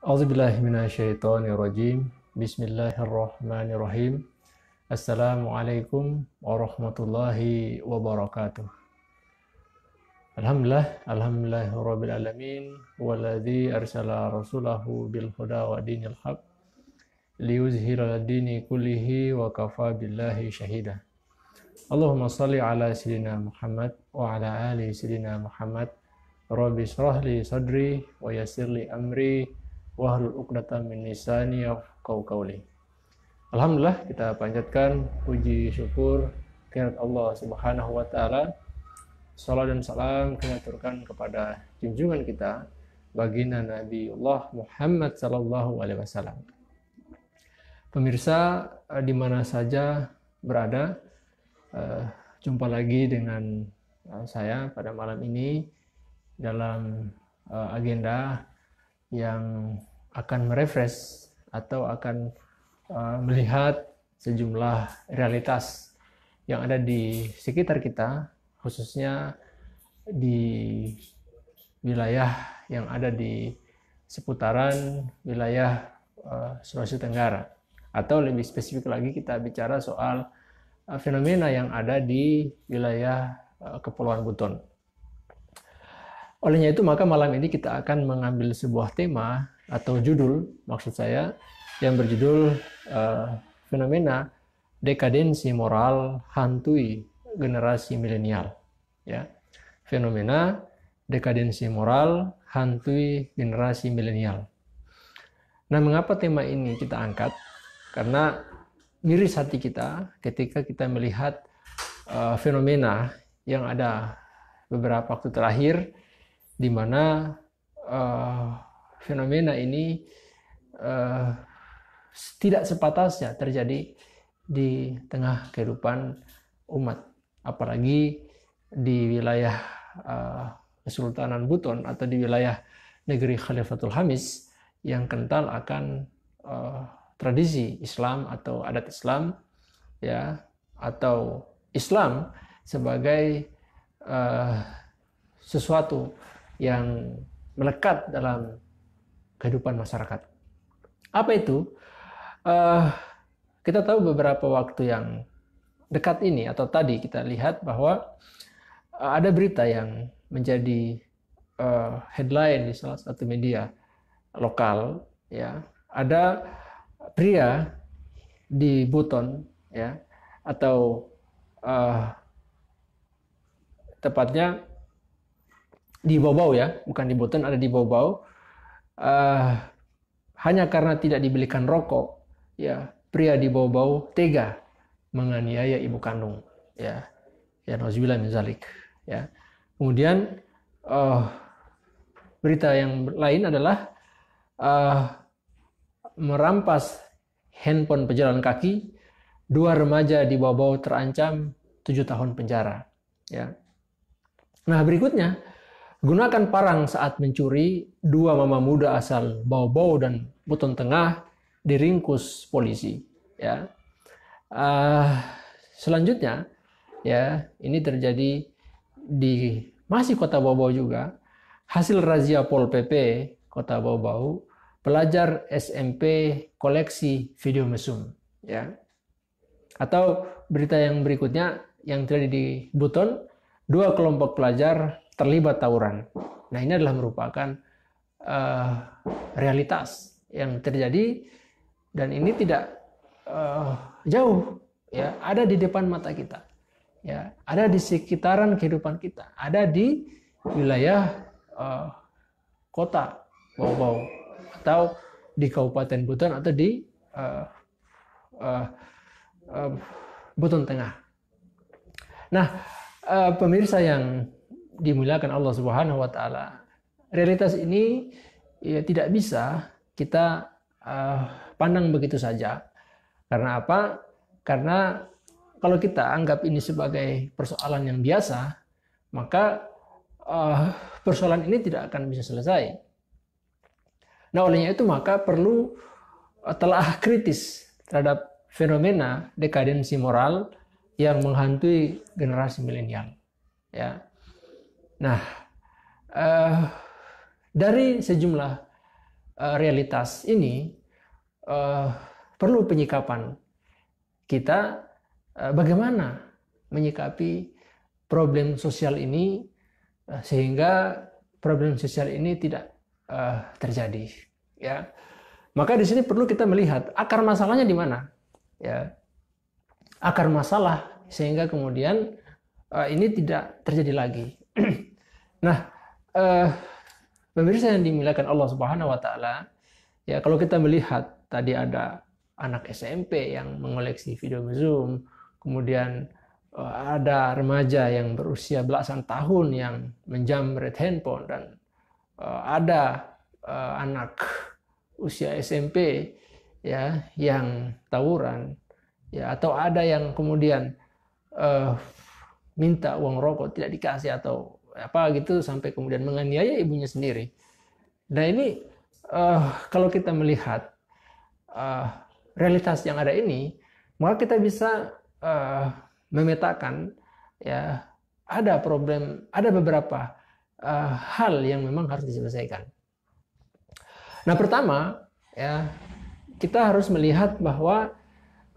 Auzubillahiminasyaitonirrojim. Bismillahirrahmanirrahim. Assalamualaikum warahmatullahi wabarakatuh. Alhamdulillah, alhamdulillah rabbil alamin waladzi arsala rasulahu bil huda wa dinil haq liyuzhira dini kullihi wa kafa billahi syahida. Allahumma salli ala sayyidina Muhammad wa ala ali sayyidina Muhammad. Rabbi syrah sadri wa yasirli amri wahlul uqdata min lisani yafqahu qawli. Alhamdulillah kita panjatkan puji syukur kehadirat Allah Subhanahu wa taala. Salam dan salam kita aturkan kepada junjungan kita baginda Nabi Allah Muhammad sallallahu alaihi wasallam. Pemirsa eh, di mana saja berada, eh, jumpa lagi dengan eh, saya pada malam ini dalam agenda yang akan merefresh atau akan uh, melihat sejumlah realitas yang ada di sekitar kita, khususnya di wilayah yang ada di seputaran wilayah uh, Sulawesi Tenggara. Atau lebih spesifik lagi kita bicara soal eh, fenomena yang ada di wilayah Kepulauan Buton. Olehnya itu maka malam ini kita akan mengambil sebuah tema atau judul maksud saya yang berjudul uh, fenomena dekadensi moral hantui generasi milenial ya fenomena dekadensi moral hantui generasi milenial nah mengapa tema ini kita angkat karena miris hati kita ketika kita melihat uh, fenomena yang ada beberapa waktu terakhir di mana uh, fenomena ini uh, tidak sepatasnya terjadi di tengah kehidupan umat, apalagi di wilayah uh, Kesultanan Buton atau di wilayah negeri Khalifatul Hamis yang kental akan uh, tradisi Islam atau adat Islam, ya atau Islam sebagai uh, sesuatu yang melekat dalam kehidupan masyarakat. Apa itu? Uh, kita tahu beberapa waktu yang dekat ini atau tadi kita lihat bahwa uh, ada berita yang menjadi uh, headline di salah satu media lokal ya ada pria di Buton ya atau uh, tepatnya di Bobau ya bukan di Buton ada di Bobau uh, hanya karena tidak dibelikan rokok, ya pria di bau-bau tega menganiaya ibu kandung, ya, ya Nauzubillah min ya. Kemudian uh, berita yang lain adalah uh, merampas handphone pejalan kaki, dua remaja di bau-bau terancam tujuh tahun penjara, ya. Nah berikutnya Gunakan parang saat mencuri, dua mama muda asal bau-bau dan buton tengah diringkus polisi. Ya. Uh, selanjutnya, ya ini terjadi di masih kota Bau-Bau juga. Hasil razia Pol PP kota Bau-Bau, pelajar SMP koleksi video mesum. Ya. Atau berita yang berikutnya yang terjadi di Buton, dua kelompok pelajar terlibat tawuran. Nah, ini adalah merupakan uh, realitas yang terjadi dan ini tidak uh, jauh ya, ada di depan mata kita. Ya, ada di sekitaran kehidupan kita, ada di wilayah uh, kota Bau-Bau atau di Kabupaten Buton atau di uh, uh, uh, Buton Tengah. Nah, uh, pemirsa yang dimuliakan Allah Subhanahu wa taala. Realitas ini ya tidak bisa kita uh, pandang begitu saja. Karena apa? Karena kalau kita anggap ini sebagai persoalan yang biasa, maka uh, persoalan ini tidak akan bisa selesai. Nah, olehnya itu maka perlu eh, telah kritis terhadap fenomena dekadensi moral yang menghantui generasi milenial. Ya. Nah, uh, dari sejumlah uh, realitas ini uh, perlu penyikapan kita uh, bagaimana menyikapi problem sosial ini uh, sehingga problem sosial ini tidak uh, terjadi ya maka di sini perlu kita melihat akar masalahnya di mana ya akar masalah sehingga kemudian uh, ini tidak terjadi lagi Nah, eh, pemirsa yang dimuliakan Allah Subhanahu wa taala, ya kalau kita melihat tadi ada anak SMP yang mengoleksi video Zoom, kemudian eh, ada remaja yang berusia belasan tahun yang menjamret handphone dan eh, ada eh, anak usia SMP ya yang tawuran ya atau ada yang kemudian uh, minta uang rokok tidak dikasih atau apa gitu sampai kemudian menganiaya ibunya sendiri. Nah ini uh, kalau kita melihat uh, realitas yang ada ini, maka kita bisa uh, memetakan ya ada problem, ada beberapa uh, hal yang memang harus diselesaikan. Nah pertama ya kita harus melihat bahwa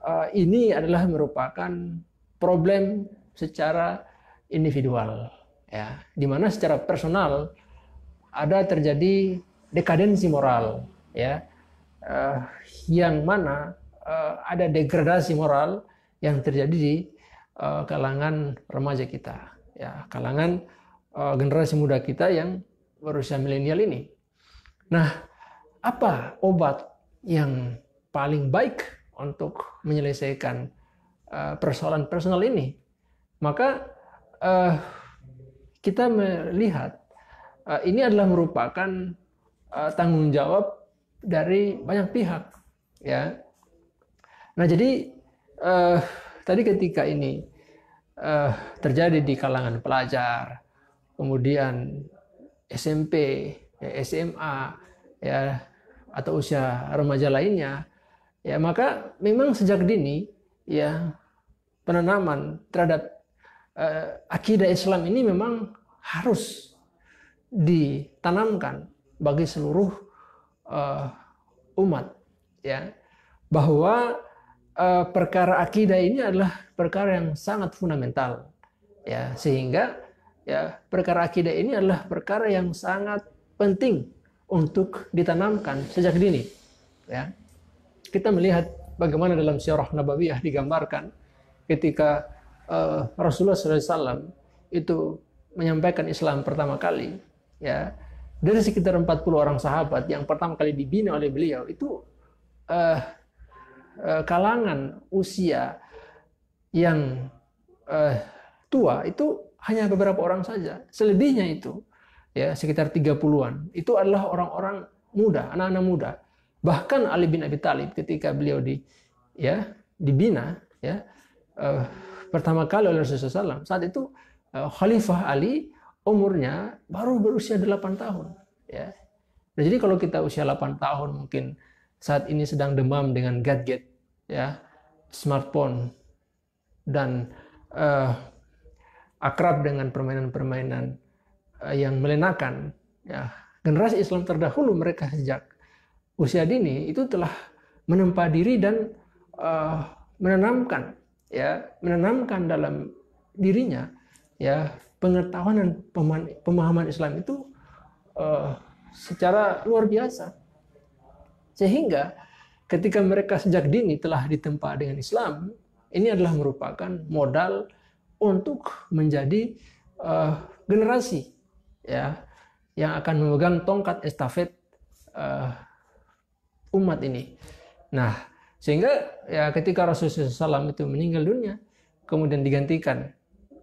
uh, ini adalah merupakan problem secara individual ya mana secara personal ada terjadi dekadensi moral ya uh, yang mana uh, ada degradasi moral yang terjadi di uh, kalangan remaja kita ya kalangan generasi muda kita yang berusia milenial ini nah apa obat yang paling baik untuk menyelesaikan persoalan personal ini maka uh, kita melihat eh, ini adalah merupakan eh, tanggung jawab dari banyak pihak ya nah jadi eh, tadi ketika ini eh, terjadi di kalangan pelajar kemudian SMP ya, SMA ya atau usia remaja lainnya ya maka memang sejak dini ya penanaman terhadap uh, akidah Islam ini memang harus ditanamkan bagi seluruh uh, umat ya bahwa uh, perkara akidah ini adalah perkara yang sangat fundamental ya sehingga ya perkara akidah ini adalah perkara yang sangat penting untuk ditanamkan sejak dini ya kita melihat bagaimana dalam syarah nabawiyah digambarkan ketika uh, Rasulullah SAW itu menyampaikan Islam pertama kali, ya dari sekitar 40 orang sahabat yang pertama kali dibina oleh beliau itu uh, uh, kalangan usia yang uh, tua itu hanya beberapa orang saja. Selebihnya itu ya sekitar 30-an. Itu adalah orang-orang muda, anak-anak muda. Bahkan Ali bin Abi Thalib ketika beliau di ya dibina ya uh, pertama kali oleh Rasulullah SAW. Saat itu eh, Khalifah Ali umurnya baru berusia 8 tahun. Ya. Nah, jadi kalau kita usia 8 tahun mungkin saat ini sedang demam dengan gadget, ya, smartphone, dan uh, akrab dengan permainan-permainan uh, yang melenakan. Ya. Generasi Islam terdahulu mereka sejak usia dini itu telah menempa diri dan uh, menanamkan ya menanamkan dalam dirinya ya pengetahuan dan pemahaman, Islam itu uh, secara luar biasa sehingga ketika mereka sejak dini telah ditempa dengan Islam ini adalah merupakan modal untuk menjadi uh, generasi ya yang akan memegang tongkat estafet uh, umat ini. Nah, sehingga ya ketika Rasulullah SAW itu meninggal dunia, kemudian digantikan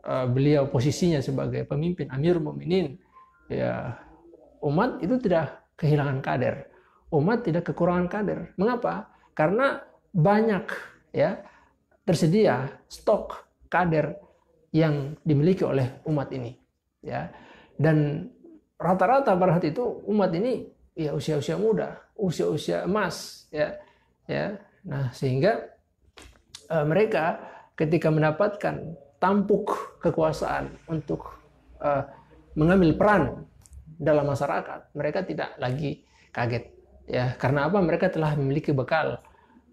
uh, beliau posisinya sebagai pemimpin Amir Muminin ya umat itu tidak kehilangan kader, umat tidak kekurangan kader. Mengapa? Karena banyak ya tersedia stok kader yang dimiliki oleh umat ini, ya. Dan rata-rata pada saat itu umat ini ya usia-usia muda, usia-usia emas, ya, ya Nah, sehingga eh, mereka ketika mendapatkan tampuk kekuasaan untuk eh, mengambil peran dalam masyarakat, mereka tidak lagi kaget. Ya, karena apa? Mereka telah memiliki bekal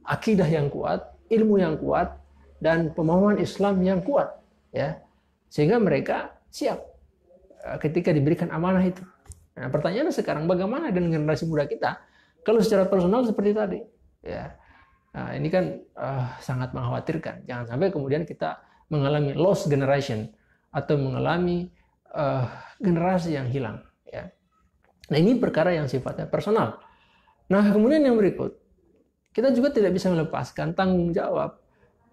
akidah yang kuat, ilmu yang kuat, dan pemahaman Islam yang kuat, ya. Sehingga mereka siap eh, ketika diberikan amanah itu. Nah, pertanyaannya sekarang bagaimana dengan generasi muda kita? Kalau secara personal seperti tadi, ya Nah, ini kan uh, sangat mengkhawatirkan. Jangan sampai kemudian kita mengalami lost generation atau mengalami uh, generasi yang hilang. Ya. Nah, ini perkara yang sifatnya personal. Nah, kemudian yang berikut, kita juga tidak bisa melepaskan tanggung jawab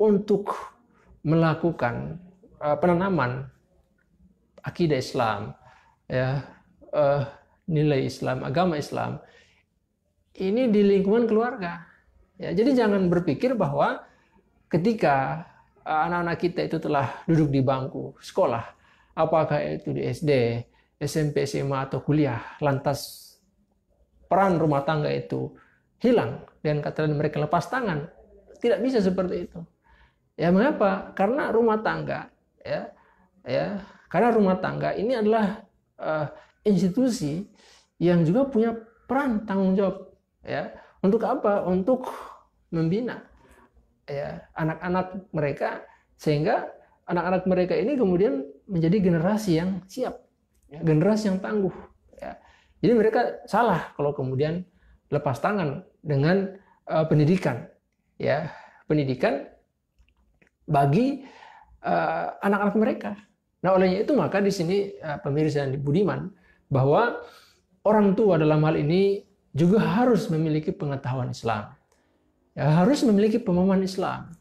untuk melakukan uh, penanaman akidah Islam, ya, uh, nilai Islam, agama Islam, ini di lingkungan keluarga Ya, jadi jangan berpikir bahwa ketika e, anak-anak kita itu telah duduk di bangku sekolah, apakah itu di SD, SMP, SMA atau kuliah, lantas peran rumah tangga itu hilang dan kata mereka lepas tangan. Tidak bisa seperti itu. Ya mengapa? Karena rumah tangga ya ya karena rumah tangga ini adalah uh, institusi yang juga punya peran tanggung jawab ya untuk apa? Untuk membina ya anak-anak mereka sehingga anak-anak mereka ini kemudian menjadi generasi yang siap, ya, generasi yang tangguh. Ya. Jadi mereka salah kalau kemudian lepas tangan dengan uh, pendidikan, ya pendidikan bagi eh, anak-anak uh, mereka. Nah olehnya itu maka di sini uh, pemirsa dan Budiman bahwa orang tua dalam hal ini juga harus memiliki pengetahuan Islam. Ya, harus memiliki pemahaman Islam.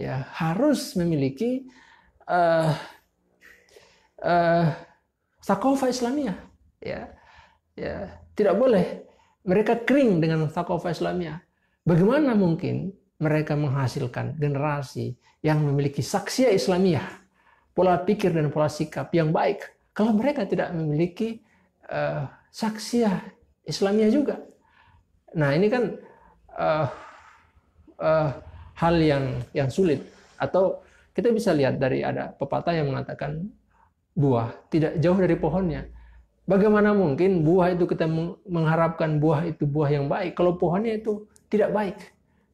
Ya, harus memiliki uh, uh, Islamiyah. Ya, ya, tidak boleh mereka kering dengan sakofa Islamiyah. Bagaimana mungkin mereka menghasilkan generasi yang memiliki saksia Islamiyah, pola pikir dan pola sikap yang baik kalau mereka tidak memiliki uh, eh, saksia Islamiah juga. Nah ini kan uh, uh, hal yang yang sulit. Atau kita bisa lihat dari ada pepatah yang mengatakan buah tidak jauh dari pohonnya. Bagaimana mungkin buah itu kita mengharapkan buah itu buah yang baik kalau pohonnya itu tidak baik.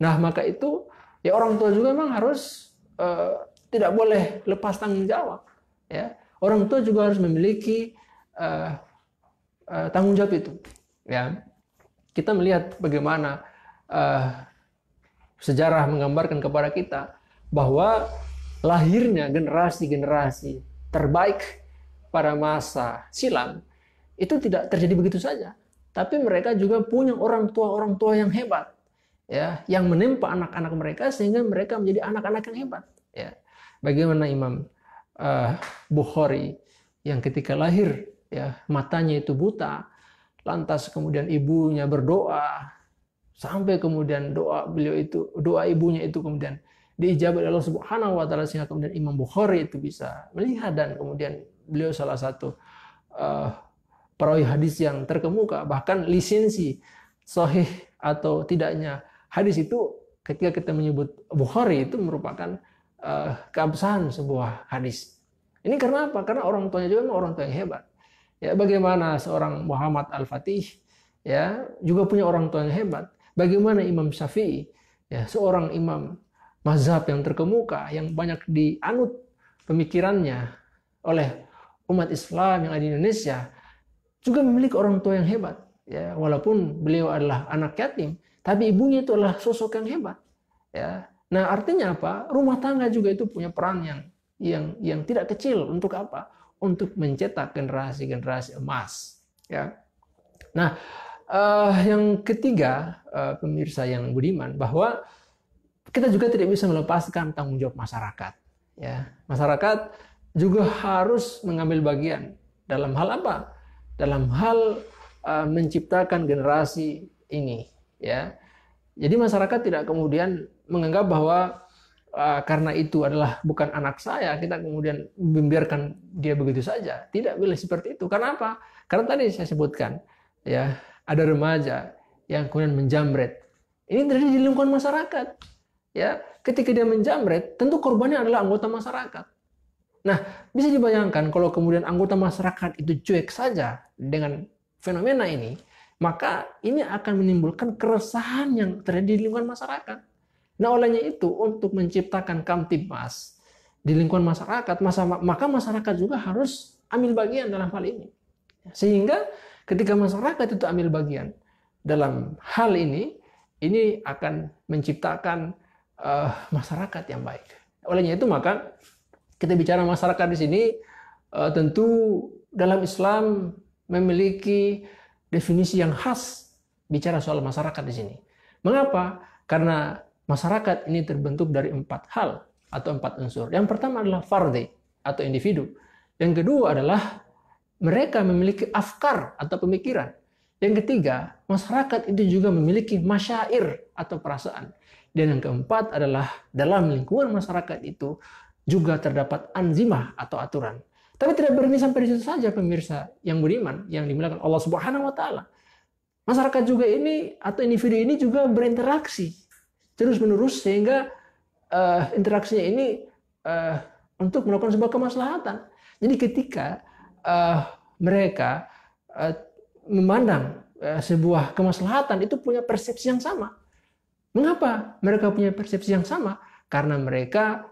Nah maka itu ya orang tua juga memang harus uh, tidak boleh lepas tanggung jawab. Ya orang tua juga harus memiliki uh, uh, tanggung jawab itu ya kita melihat bagaimana uh, sejarah menggambarkan kepada kita bahwa lahirnya generasi-generasi terbaik pada masa silam itu tidak terjadi begitu saja tapi mereka juga punya orang tua orang tua yang hebat ya yang menimpa anak-anak mereka sehingga mereka menjadi anak-anak yang hebat ya bagaimana Imam uh, Bukhari yang ketika lahir ya matanya itu buta Lantas kemudian ibunya berdoa sampai kemudian doa beliau itu doa ibunya itu kemudian diijabat Allah Subhanahu wa taala sehingga kemudian Imam Bukhari itu bisa melihat dan kemudian beliau salah satu uh, perawi hadis yang terkemuka bahkan lisensi sahih atau tidaknya hadis itu ketika kita menyebut Bukhari itu merupakan uh, keabsahan sebuah hadis. Ini karena apa? Karena orang tuanya juga orang tua yang hebat. Ya, bagaimana seorang Muhammad Al-Fatih ya juga punya orang tua yang hebat. Bagaimana Imam Syafi'i ya seorang imam mazhab yang terkemuka yang banyak dianut pemikirannya oleh umat Islam yang ada di Indonesia juga memiliki orang tua yang hebat ya walaupun beliau adalah anak yatim tapi ibunya itu adalah sosok yang hebat ya nah artinya apa rumah tangga juga itu punya peran yang yang yang tidak kecil untuk apa untuk mencetak generasi-generasi emas. Ya. Nah, uh, yang ketiga, uh, pemirsa yang budiman, bahwa kita juga tidak bisa melepaskan tanggung jawab masyarakat. Ya, masyarakat juga harus mengambil bagian dalam hal apa? Dalam hal uh, menciptakan generasi ini. Ya, jadi masyarakat tidak kemudian menganggap bahwa Eh, karena itu adalah bukan anak saya, kita kemudian membiarkan dia begitu saja. Tidak boleh seperti itu. Karena apa? Karena tadi saya sebutkan, ya ada remaja yang kemudian menjamret. Ini terjadi di lingkungan masyarakat. Ya, ketika dia menjamret, tentu korbannya adalah anggota masyarakat. Nah, bisa dibayangkan kalau kemudian anggota masyarakat itu cuek saja dengan fenomena ini, maka ini akan menimbulkan keresahan yang terjadi di lingkungan masyarakat. Nah olehnya itu untuk menciptakan kamtibmas di lingkungan masyarakat, maka masyarakat juga harus ambil bagian dalam hal ini. Sehingga ketika masyarakat itu ambil bagian dalam hal ini, ini akan menciptakan uh, masyarakat yang baik. Olehnya itu maka kita bicara masyarakat di sini uh, tentu dalam Islam memiliki definisi yang khas bicara soal masyarakat di sini. Mengapa? Karena masyarakat ini terbentuk dari empat hal atau empat unsur. Yang pertama adalah fardi atau individu. Yang kedua adalah mereka memiliki afkar atau pemikiran. Yang ketiga, masyarakat itu juga memiliki masyair atau perasaan. Dan yang keempat adalah dalam lingkungan masyarakat itu juga terdapat anzimah atau aturan. Tapi tidak berhenti sampai di situ saja pemirsa yang beriman, yang dimilikan Allah Subhanahu wa taala. Masyarakat juga ini atau individu ini juga berinteraksi terus-menerus sehingga uh, interaksinya ini uh, untuk melakukan sebuah kemaslahatan. Jadi ketika uh, mereka uh, memandang uh, sebuah kemaslahatan itu punya persepsi yang sama. Mengapa mereka punya persepsi yang sama? Karena mereka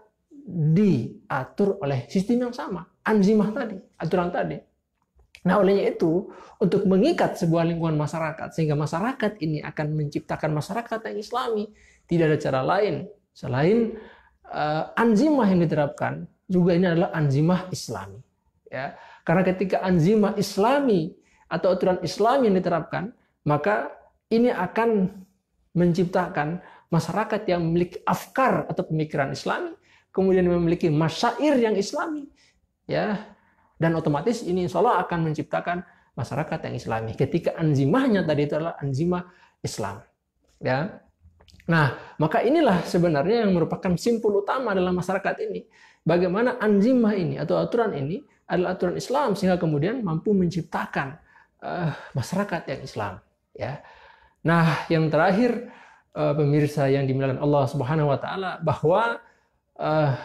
diatur oleh sistem yang sama, anzimah tadi, aturan tadi. Nah, olehnya itu untuk mengikat sebuah lingkungan masyarakat sehingga masyarakat ini akan menciptakan masyarakat yang islami tidak ada cara lain selain uh, anzimah yang diterapkan juga ini adalah anzimah Islami. Ya, karena ketika anzimah Islami atau aturan Islam yang diterapkan, maka ini akan menciptakan masyarakat yang memiliki afkar atau pemikiran Islami, kemudian memiliki masyair yang Islami, ya, dan otomatis ini insya Allah akan menciptakan masyarakat yang Islami. Ketika anzimahnya tadi itu adalah anzimah Islam, ya. Nah, maka inilah sebenarnya yang merupakan simpul utama dalam masyarakat ini. Bagaimana anjimah ini atau aturan ini adalah aturan Islam sehingga kemudian mampu menciptakan uh, masyarakat yang Islam, ya. Nah, yang terakhir uh, pemirsa yang dimilikan Allah Subhanahu wa taala bahwa uh,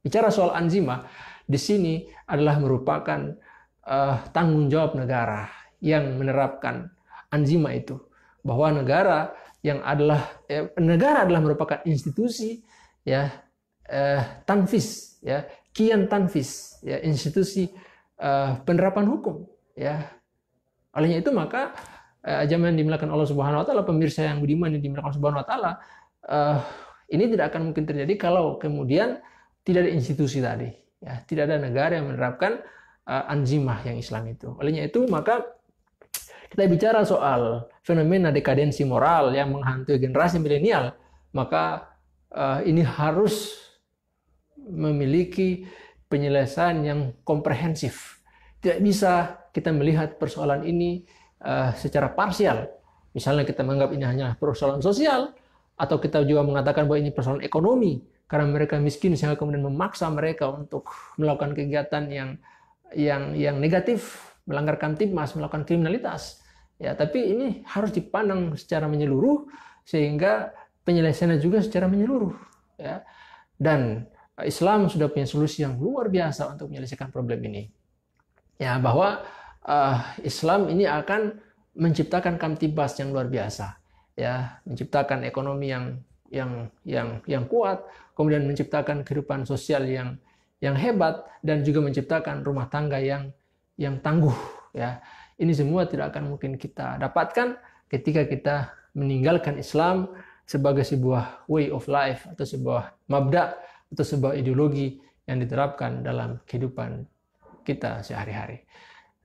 bicara soal anjimah di sini adalah merupakan uh, tanggung jawab negara yang menerapkan anjimah itu bahwa negara yang adalah ya, negara adalah merupakan institusi ya eh, tanfis ya kian tanfis ya institusi eh, penerapan hukum ya olehnya itu maka eh, zaman dimiliki Allah Subhanahu Wa Taala pemirsa yang budiman yang dimiliki Allah Subhanahu Wa Taala eh, ini tidak akan mungkin terjadi kalau kemudian tidak ada institusi tadi ya tidak ada negara yang menerapkan eh, anzimah yang Islam itu olehnya itu maka kita bicara soal fenomena dekadensi moral yang menghantui generasi milenial, maka uh, ini harus memiliki penyelesaian yang komprehensif. Tidak bisa kita melihat persoalan ini uh, secara parsial. Misalnya kita menganggap ini hanya persoalan sosial, atau kita juga mengatakan bahwa ini persoalan ekonomi karena mereka miskin sehingga kemudian memaksa mereka untuk melakukan kegiatan yang yang yang negatif, melanggar kamtibmas, melakukan kriminalitas. Ya, tapi ini harus dipandang secara menyeluruh sehingga penyelesaiannya juga secara menyeluruh. Ya. Dan Islam sudah punya solusi yang luar biasa untuk menyelesaikan problem ini. Ya, bahwa uh, Islam ini akan menciptakan kamtibas yang luar biasa, ya, menciptakan ekonomi yang yang yang yang kuat, kemudian menciptakan kehidupan sosial yang yang hebat dan juga menciptakan rumah tangga yang yang tangguh, ya. Ini semua tidak akan mungkin kita dapatkan ketika kita meninggalkan Islam sebagai sebuah way of life atau sebuah mabda atau sebuah ideologi yang diterapkan dalam kehidupan kita sehari-hari.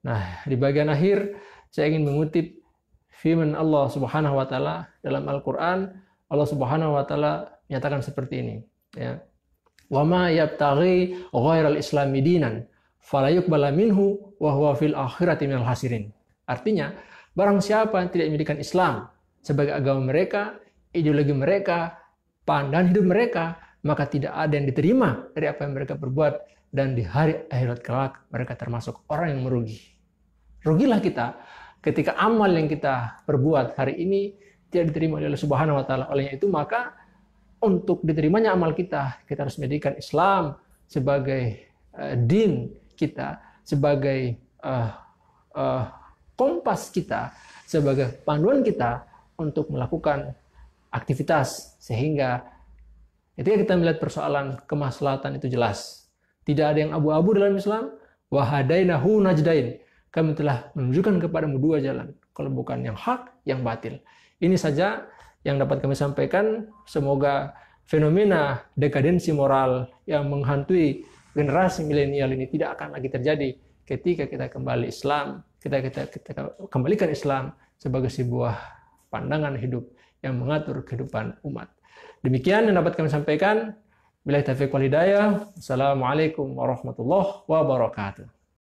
Nah, di bagian akhir saya ingin mengutip firman Allah Subhanahu wa taala dalam Al-Qur'an, Allah Subhanahu wa taala menyatakan seperti ini, ya. Wa ma yabtaghi ghairal islami dinan fala minhu wa huwa fil akhirati minal hasirin. Artinya, barang siapa yang tidak menjadikan Islam sebagai agama mereka, ideologi mereka, pandangan hidup mereka, maka tidak ada yang diterima dari apa yang mereka perbuat dan di hari akhirat kelak mereka termasuk orang yang merugi. Rugilah kita ketika amal yang kita perbuat hari ini tidak diterima oleh Allah Subhanahu wa taala. Olehnya itu maka untuk diterimanya amal kita, kita harus menjadikan Islam sebagai eh, din kita, sebagai uh, uh, kompas kita, sebagai panduan kita untuk melakukan aktivitas sehingga ketika kita melihat persoalan kemaslahatan itu jelas. Tidak ada yang abu-abu dalam Islam. Wahadainahu najdain. Kami telah menunjukkan kepadamu dua jalan. Kalau bukan yang hak, yang batil. Ini saja yang dapat kami sampaikan. Semoga fenomena dekadensi moral yang menghantui generasi milenial ini tidak akan lagi terjadi ketika kita kembali Islam, kita kita, kita kembalikan Islam sebagai sebuah pandangan hidup yang mengatur kehidupan umat. Demikian yang dapat kami sampaikan. Bila taufiq wal hidayah. Assalamualaikum warahmatullahi wabarakatuh.